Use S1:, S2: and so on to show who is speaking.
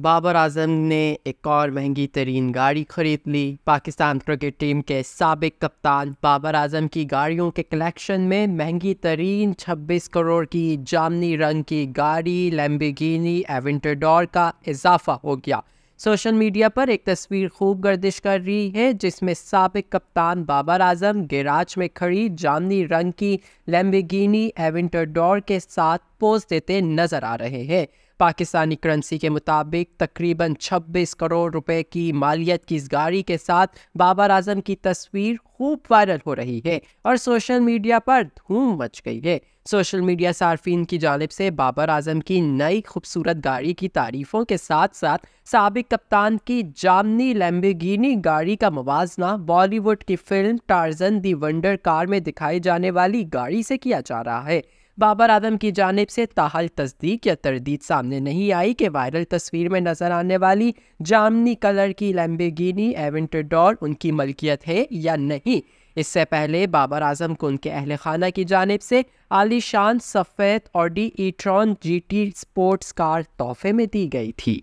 S1: बाबर आजम ने एक और महंगी तरीन गाड़ी ख़रीद ली पाकिस्तान क्रिकेट टीम के सबक कप्तान बाबर आजम की गाड़ियों के कलेक्शन में महंगी तरीन 26 करोड़ की जामनी रंग की गाड़ी लैम्बिगिनी एवेंटाडोर का इजाफा हो गया सोशल मीडिया पर एक तस्वीर खूब गर्दिश कर रही है जिसमें सबक कप्तान बाबर आजम गैराज में खड़ी जामनी रंग की लैम्बिगिनी एवेंटाडोर के साथ पोज देते नज़र आ रहे हैं पाकिस्तानी करेंसी के मुताबिक तकरीबन 26 करोड़ रुपए की मालियत की इस गाड़ी के साथ बाबर आजम की तस्वीर खूब वायरल हो रही है और सोशल मीडिया पर धूम मच गई है सोशल मीडिया सार्फिन की जानब से बाबर आजम की नई खूबसूरत गाड़ी की तारीफ़ों के साथ साथ सबक कप्तान की जामनी लैम्बिगिनी गाड़ी का मुवजना बॉलीवुड की film Tarzan the wonder car में दिखाई जाने वाली गाड़ी से किया जा रहा है बाबर आजम की जानब से ताहल तस्दीक या तरदीद सामने नहीं आई कि वायरल तस्वीर में नजर आने वाली जामनी कलर की लैम्बेगिनी एवेंटेडोर उनकी मलकियत है या नहीं इससे पहले बाबर आजम को उनके अहल खाना की जानब से आलिशान सफ़ेद Audi etron G T sports car तोहफे में दी गई थी